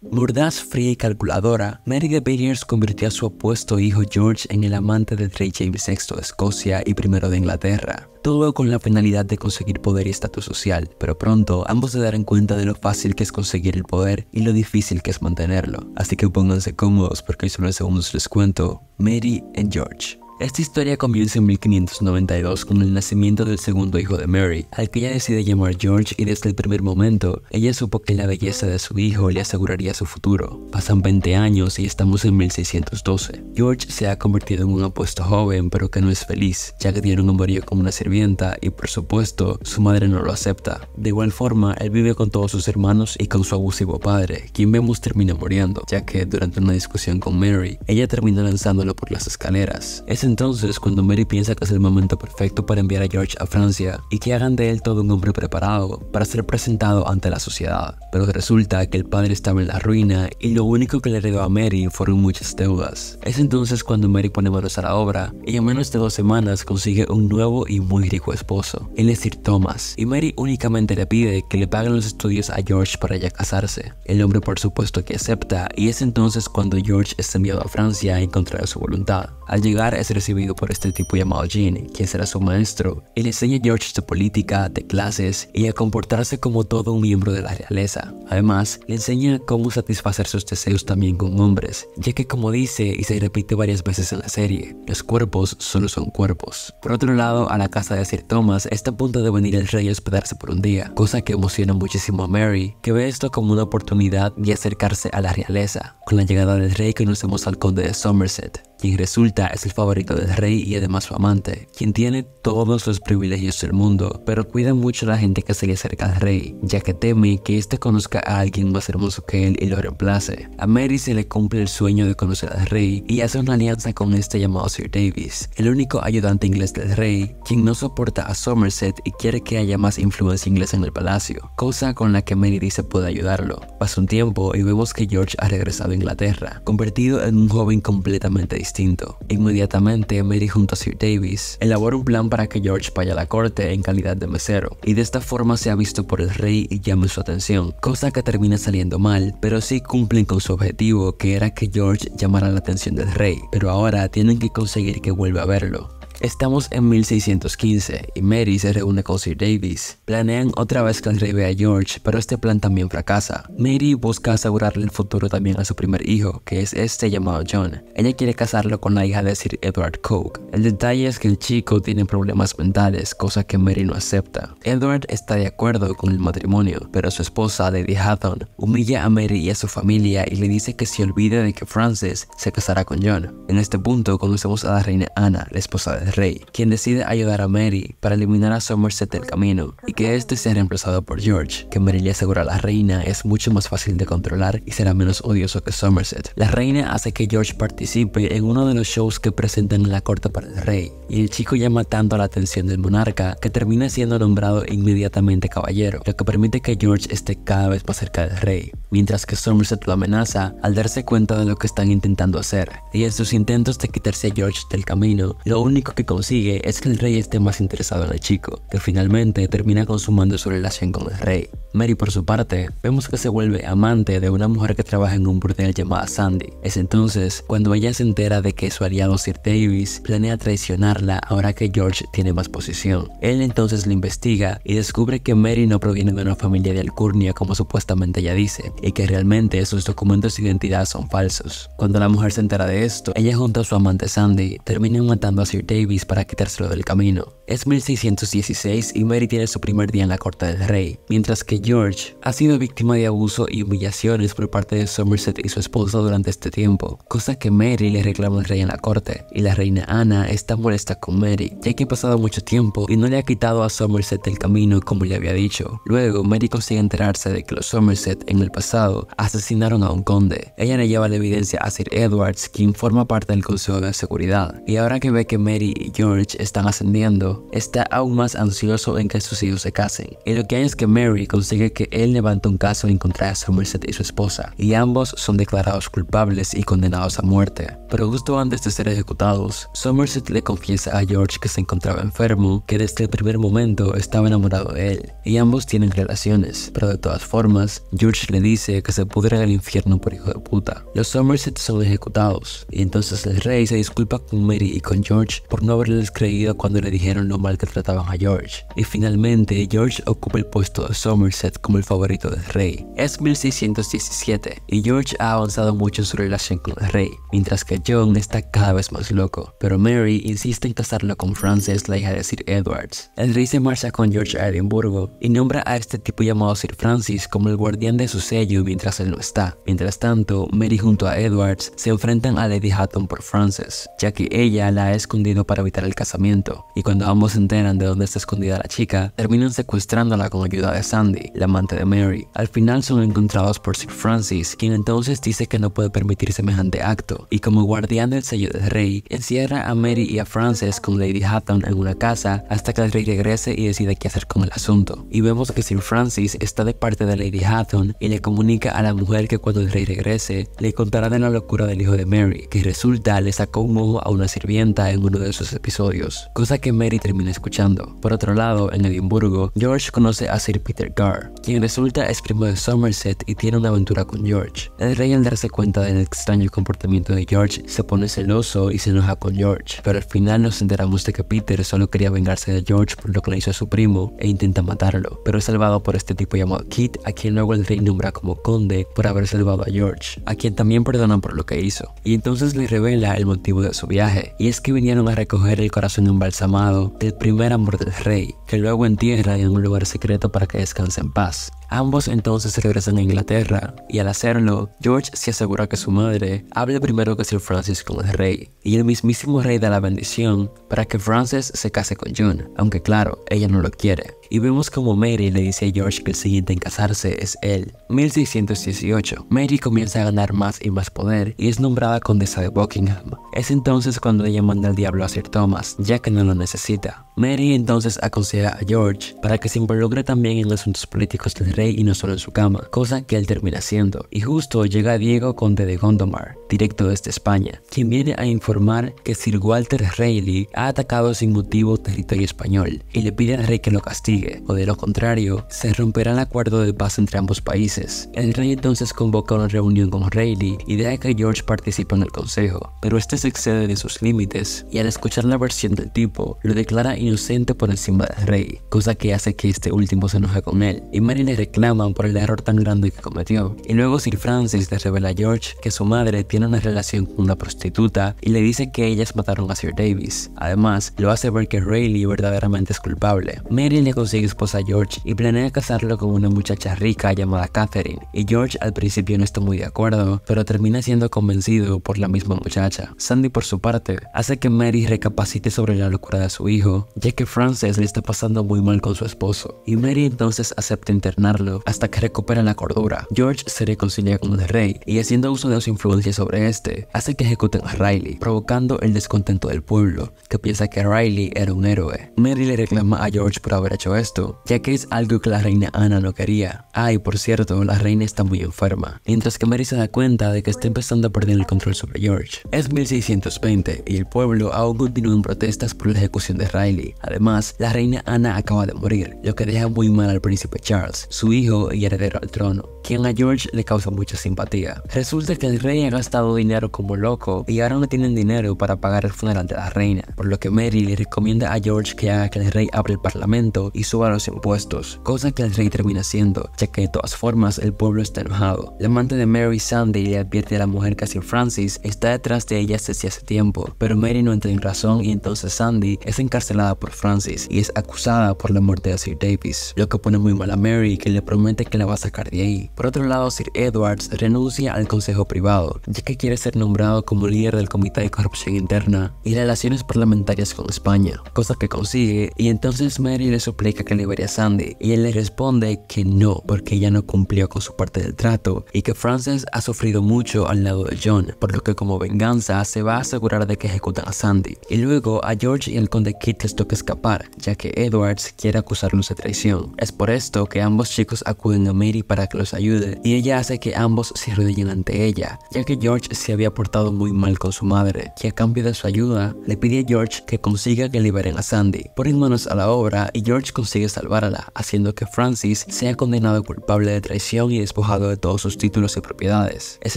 Mordaz, fría y calculadora, Mary de Villiers convirtió a su opuesto hijo George en el amante de rey James VI de Escocia y primero de Inglaterra, todo con la finalidad de conseguir poder y estatus social, pero pronto ambos se darán cuenta de lo fácil que es conseguir el poder y lo difícil que es mantenerlo, así que pónganse cómodos porque hoy solo segundos les cuento, Mary and George. Esta historia comienza en 1592 con el nacimiento del segundo hijo de Mary, al que ella decide llamar George y desde el primer momento, ella supo que la belleza de su hijo le aseguraría su futuro. Pasan 20 años y estamos en 1612. George se ha convertido en un apuesto joven pero que no es feliz, ya que tiene un amorío como una sirvienta y por supuesto su madre no lo acepta. De igual forma, él vive con todos sus hermanos y con su abusivo padre, quien vemos termina muriendo, ya que durante una discusión con Mary, ella termina lanzándolo por las escaleras entonces cuando Mary piensa que es el momento perfecto para enviar a George a Francia y que hagan de él todo un hombre preparado para ser presentado ante la sociedad. Pero resulta que el padre estaba en la ruina y lo único que le heredó a Mary fueron muchas deudas. Es entonces cuando Mary pone manos a la obra y en menos de dos semanas consigue un nuevo y muy rico esposo, es Sir Thomas, y Mary únicamente le pide que le paguen los estudios a George para ya casarse. El hombre por supuesto que acepta y es entonces cuando George es enviado a Francia en contra de su voluntad. Al llegar es recibido por este tipo llamado Jean, quien será su maestro, y le enseña a George de política, de clases y a comportarse como todo un miembro de la realeza. Además, le enseña cómo satisfacer sus deseos también con hombres, ya que como dice y se repite varias veces en la serie, los cuerpos solo son cuerpos. Por otro lado, a la casa de Sir Thomas está a punto de venir el rey a hospedarse por un día, cosa que emociona muchísimo a Mary, que ve esto como una oportunidad de acercarse a la realeza. Con la llegada del rey conocemos al conde de Somerset, quien resulta es el favorito del rey y además su amante, quien tiene todos los privilegios del mundo, pero cuida mucho a la gente que se le acerca al rey, ya que teme que éste conozca a alguien más hermoso que él y lo reemplace. A Mary se le cumple el sueño de conocer al rey y hace una alianza con este llamado Sir Davis, el único ayudante inglés del rey, quien no soporta a Somerset y quiere que haya más influencia inglesa en el palacio, cosa con la que Mary dice puede ayudarlo. Pasó un tiempo y vemos que George ha regresado a Inglaterra, convertido en un joven completamente distinto distinto. Inmediatamente, Mary junto a Sir Davis elabora un plan para que George vaya a la corte en calidad de mesero, y de esta forma sea visto por el rey y llame su atención, cosa que termina saliendo mal, pero sí cumplen con su objetivo, que era que George llamara la atención del rey, pero ahora tienen que conseguir que vuelva a verlo. Estamos en 1615 y Mary se reúne con Sir Davis. Planean otra vez que arribe a George, pero este plan también fracasa. Mary busca asegurarle el futuro también a su primer hijo, que es este llamado John. Ella quiere casarlo con la hija de Sir Edward Coke. El detalle es que el chico tiene problemas mentales, cosa que Mary no acepta. Edward está de acuerdo con el matrimonio, pero su esposa, Lady Hathorne, humilla a Mary y a su familia y le dice que se olvide de que Frances se casará con John. En este punto conocemos a la reina Anna, la esposa de rey, quien decide ayudar a Mary para eliminar a Somerset del camino y que este sea reemplazado por George, que Mary le asegura a la reina es mucho más fácil de controlar y será menos odioso que Somerset. La reina hace que George participe en uno de los shows que presentan en la corte para el rey, y el chico llama tanto la atención del monarca que termina siendo nombrado inmediatamente caballero, lo que permite que George esté cada vez más cerca del rey mientras que Somerset lo amenaza al darse cuenta de lo que están intentando hacer, y en sus intentos de quitarse a George del camino, lo único que consigue es que el rey esté más interesado en el chico, que finalmente termina consumando su relación con el rey. Mary por su parte, vemos que se vuelve amante de una mujer que trabaja en un burdel llamada Sandy. Es entonces cuando ella se entera de que su aliado Sir Davis planea traicionarla ahora que George tiene más posición. Él entonces le investiga y descubre que Mary no proviene de una familia de alcurnia como supuestamente ella dice, y que realmente sus documentos de identidad son falsos. Cuando la mujer se entera de esto, ella junto a su amante Sandy terminan matando a Sir Davis para quitárselo del camino. Es 1616 y Mary tiene su primer día en la corte del rey, mientras que George ha sido víctima de abuso y humillaciones por parte de Somerset y su esposa durante este tiempo, cosa que Mary le reclama al rey en la corte, y la reina Ana está molesta con Mary, ya que ha pasado mucho tiempo y no le ha quitado a Somerset el camino como le había dicho. Luego, Mary consigue enterarse de que los Somerset en el pasado asesinaron a un conde. Ella le lleva la evidencia a Sir Edwards, quien forma parte del Consejo de Seguridad, y ahora que ve que Mary y George están ascendiendo, está aún más ansioso en que sus hijos se casen, y lo que hay es que Mary consigue que él levante un caso en contra de Somerset y su esposa, y ambos son declarados culpables y condenados a muerte. Pero justo antes de ser ejecutados, Somerset le confiesa a George que se encontraba enfermo, que desde el primer momento estaba enamorado de él, y ambos tienen relaciones, pero de todas formas, George le dice que se pudre el infierno por hijo de puta. Los Somerset son ejecutados, y entonces el rey se disculpa con Mary y con George por no haberles creído cuando le dijeron lo mal que trataban a George. Y finalmente, George ocupa el puesto de Somerset como el favorito del rey. Es 1617 y George ha avanzado mucho en su relación con el rey, mientras que John está cada vez más loco, pero Mary insiste en casarlo con Frances, la hija de Sir Edwards. El rey se marcha con George a Edimburgo y nombra a este tipo llamado Sir Francis como el guardián de su sello mientras él no está. Mientras tanto, Mary junto a Edwards se enfrentan a Lady Hatton por Frances, ya que ella la ha escondido para evitar el casamiento, y cuando ambos Ambos se enteran de dónde está escondida la chica, terminan secuestrándola con la ayuda de Sandy, la amante de Mary. Al final son encontrados por Sir Francis, quien entonces dice que no puede permitir semejante acto, y como guardián del sello del rey, encierra a Mary y a Francis con Lady Hatton en una casa hasta que el rey regrese y decide qué hacer con el asunto. Y vemos que Sir Francis está de parte de Lady Hatton y le comunica a la mujer que cuando el rey regrese, le contará de la locura del hijo de Mary, que resulta le sacó un ojo a una sirvienta en uno de sus episodios, cosa que Mary termina escuchando. Por otro lado, en Edimburgo, George conoce a Sir Peter Gar, quien resulta es primo de Somerset y tiene una aventura con George. El rey al darse cuenta del extraño comportamiento de George se pone celoso y se enoja con George, pero al final nos enteramos de que Peter solo quería vengarse de George por lo que le hizo a su primo e intenta matarlo, pero es salvado por este tipo llamado Kit, a quien luego el rey nombra como conde por haber salvado a George, a quien también perdonan por lo que hizo, y entonces le revela el motivo de su viaje, y es que vinieron a recoger el corazón de un balsamado del primer amor del rey, que luego entierra en un lugar secreto para que descanse en paz. Ambos entonces regresan a Inglaterra, y al hacerlo, George se asegura que su madre hable primero que Sir Francis con el rey, y el mismísimo rey da la bendición para que Frances se case con June, aunque claro, ella no lo quiere. Y vemos como Mary le dice a George que el siguiente en casarse es él. 1618, Mary comienza a ganar más y más poder y es nombrada condesa de Buckingham. Es entonces cuando ella manda al diablo a Sir Thomas, ya que no lo necesita. Mary entonces aconseja a George para que se involucre también en asuntos políticos del rey y no solo en su cama, cosa que él termina haciendo. Y justo llega Diego Conde de Gondomar, directo desde España, quien viene a informar que Sir Walter Raleigh ha atacado sin motivo territorio español y le pide al rey que lo castigue, o de lo contrario, se romperá el acuerdo de paz entre ambos países. El rey entonces convoca una reunión con Raleigh y deja que George participe en el consejo, pero este se excede de sus límites y al escuchar la versión del tipo, lo declara inocente por encima del rey, cosa que hace que este último se enoje con él y Mary reclaman por el error tan grande que cometió. Y luego Sir Francis le revela a George que su madre tiene una relación con una prostituta y le dice que ellas mataron a Sir Davis. Además, lo hace ver que Rayleigh verdaderamente es culpable. Mary le consigue esposa a George y planea casarlo con una muchacha rica llamada Catherine. Y George al principio no está muy de acuerdo, pero termina siendo convencido por la misma muchacha. Sandy por su parte hace que Mary recapacite sobre la locura de su hijo, ya que Francis le está pasando muy mal con su esposo. Y Mary entonces acepta internar hasta que recupera la cordura. George se reconcilia con el rey y haciendo uso de su influencia sobre este, hace que ejecuten a Riley, provocando el descontento del pueblo, que piensa que Riley era un héroe. Mary le reclama a George por haber hecho esto, ya que es algo que la reina Ana no quería. Ay, por cierto, la reina está muy enferma, mientras que Mary se da cuenta de que está empezando a perder el control sobre George. Es 1620 y el pueblo aún continúa en protestas por la ejecución de Riley. Además, la reina Ana acaba de morir, lo que deja muy mal al príncipe Charles hijo y heredero al trono, quien a George le causa mucha simpatía. Resulta que el rey ha gastado dinero como loco y ahora no tienen dinero para pagar el funeral de la reina, por lo que Mary le recomienda a George que haga que el rey abra el parlamento y suba los impuestos, cosa que el rey termina haciendo, ya que de todas formas el pueblo está enojado. La amante de Mary Sandy le advierte a la mujer que Sir Francis está detrás de ella desde hace tiempo, pero Mary no entra en razón y entonces Sandy es encarcelada por Francis y es acusada por la muerte de Sir Davis, lo que pone muy mal a Mary que le promete que la va a sacar de ahí. Por otro lado, Sir Edwards renuncia al Consejo Privado, ya que quiere ser nombrado como líder del Comité de Corrupción Interna y Relaciones Parlamentarias con España, cosa que consigue, y entonces Mary le suplica que libere a Sandy, y él le responde que no, porque ya no cumplió con su parte del trato, y que Frances ha sufrido mucho al lado de John, por lo que como venganza se va a asegurar de que ejecuta a Sandy, y luego a George y el conde Kit les toca escapar, ya que Edwards quiere acusarlos de traición. Es por esto que ambos chicos acuden a Mary para que los ayude y ella hace que ambos se arrodillen ante ella, ya que George se había portado muy mal con su madre, que a cambio de su ayuda le pide a George que consiga que liberen a Sandy. Ponen manos a la obra y George consigue salvarla, haciendo que Francis sea condenado culpable de traición y despojado de todos sus títulos y propiedades. Es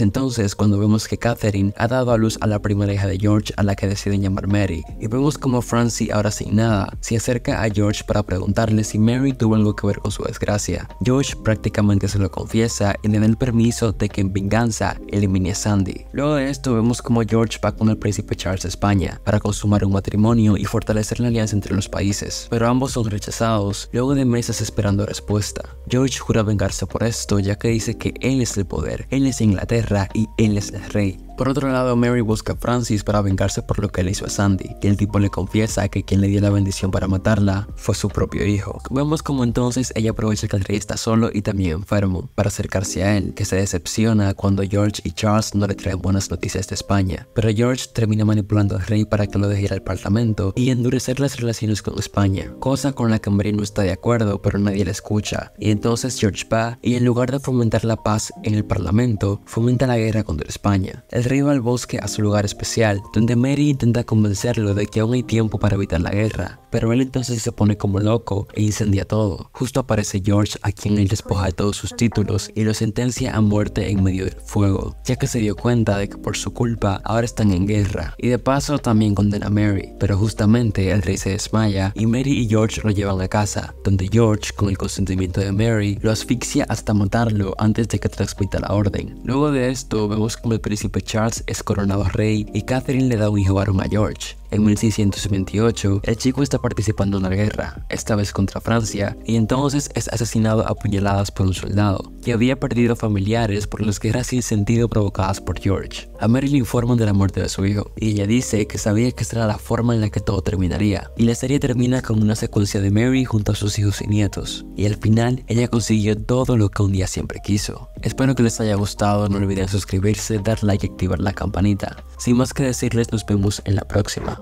entonces cuando vemos que Catherine ha dado a luz a la primera hija de George a la que deciden llamar Mary, y vemos como Francis ahora sin nada se acerca a George para preguntarle si Mary tuvo algo que ver con su desgracia, George prácticamente se lo confiesa y le da el permiso de que en venganza elimine a Sandy. Luego de esto vemos como George va con el príncipe Charles a España para consumar un matrimonio y fortalecer la alianza entre los países, pero ambos son rechazados luego de meses esperando respuesta. George jura vengarse por esto ya que dice que él es el poder, él es Inglaterra y él es el rey, por otro lado, Mary busca a Francis para vengarse por lo que le hizo a Sandy, y el tipo le confiesa que quien le dio la bendición para matarla fue su propio hijo. Vemos como entonces ella aprovecha que el rey está solo y también enfermo, para acercarse a él, que se decepciona cuando George y Charles no le traen buenas noticias de España. Pero George termina manipulando al rey para que lo deje ir al parlamento y endurecer las relaciones con España, cosa con la que Mary no está de acuerdo, pero nadie la escucha. Y entonces George va y en lugar de fomentar la paz en el parlamento, fomenta la guerra contra España arriba al bosque a su lugar especial, donde Mary intenta convencerlo de que aún hay tiempo para evitar la guerra, pero él entonces se pone como loco e incendia todo. Justo aparece George a quien él despoja de todos sus títulos y lo sentencia a muerte en medio del fuego, ya que se dio cuenta de que por su culpa ahora están en guerra, y de paso también condena a Mary, pero justamente el rey se desmaya y Mary y George lo llevan a casa, donde George, con el consentimiento de Mary, lo asfixia hasta matarlo antes de que transmita la orden. Luego de esto vemos como el príncipe Charles es coronado rey y Catherine le da un hijo varón a George. En 1628, el chico está participando en una guerra, esta vez contra Francia, y entonces es asesinado a puñaladas por un soldado, que había perdido familiares por las guerras sin sentido provocadas por George. A Mary le informan de la muerte de su hijo, y ella dice que sabía que esta era la forma en la que todo terminaría, y la serie termina con una secuencia de Mary junto a sus hijos y nietos, y al final ella consiguió todo lo que un día siempre quiso. Espero que les haya gustado, no olviden suscribirse, dar like y activar la campanita. Sin más que decirles, nos vemos en la próxima.